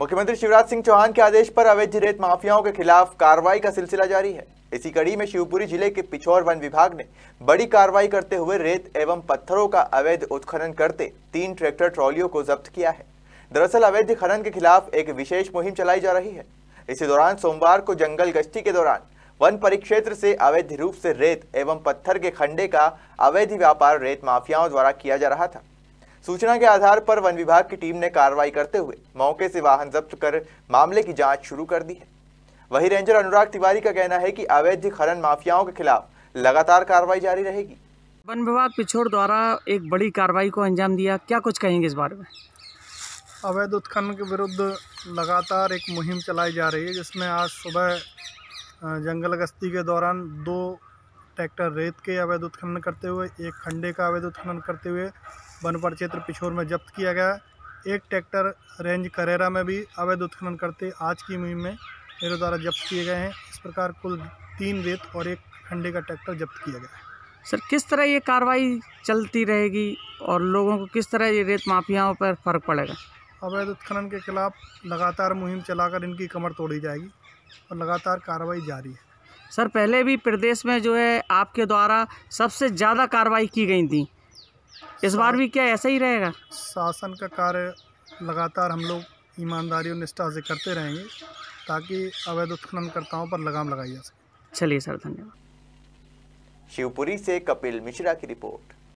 मुख्यमंत्री शिवराज सिंह चौहान के आदेश पर अवैध रेत माफियाओं के खिलाफ कार्रवाई का सिलसिला जारी है इसी कड़ी में शिवपुरी जिले के पिछौर वन विभाग ने बड़ी कार्रवाई करते हुए रेत एवं पत्थरों का अवैध उत्खनन करते तीन ट्रैक्टर ट्रॉलियों को जब्त किया है दरअसल अवैध खनन के खिलाफ एक विशेष मुहिम चलाई जा रही है इसी दौरान सोमवार को जंगल गश्ती के दौरान वन परिक्षेत्र से अवैध रूप से रेत एवं पत्थर के खंडे का अवैध व्यापार रेत माफियाओं द्वारा किया जा रहा था सूचना के आधार पर वन विभाग की टीम ने कार्रवाई करते हुए मौके से वाहन जब्त कर मामले की जाँच शुरू कर दी है वही रेंजर अनुराग तिवारी का कहना है कि अवैध खनन माफियाओं के खिलाफ लगातार कार्रवाई जारी रहेगी वन विभाग पिछोड़ द्वारा एक बड़ी कार्रवाई को अंजाम दिया क्या कुछ कहेंगे इस बारे में अवैध उत्खनन के विरुद्ध लगातार एक मुहिम चलाई जा रही है जिसमें आज सुबह जंगल गश्ती के दौरान दो ट्रैक्टर रेत के अवैध उत्खनन करते हुए एक खंडे का अवैध उत्खनन करते हुए बनपर क्षेत्र पिछोर में जब्त किया गया एक ट्रैक्टर रेंज करेरा में भी अवैध उत्खनन करते आज की मुहिम में मेरे द्वारा जब्त किए गए हैं इस प्रकार कुल तीन रेत और एक खंडे का ट्रैक्टर जब्त किया गया है सर किस तरह ये कार्रवाई चलती रहेगी और लोगों को किस तरह ये रेत माफियाओं पर फर्क पड़ेगा अवैध उत्खनन के खिलाफ लगातार मुहिम चलाकर इनकी कमर तोड़ी जाएगी और लगातार कार्रवाई जारी है सर पहले भी प्रदेश में जो है आपके द्वारा सबसे ज़्यादा कार्रवाई की गई थी इस बार भी क्या ऐसा ही रहेगा शासन का कार्य लगातार हम लोग ईमानदारी और निष्ठा से करते रहेंगे ताकि अवैध उत्खननकर्ताओं पर लगाम लगाई जा सके चलिए सर धन्यवाद शिवपुरी से कपिल मिश्रा की रिपोर्ट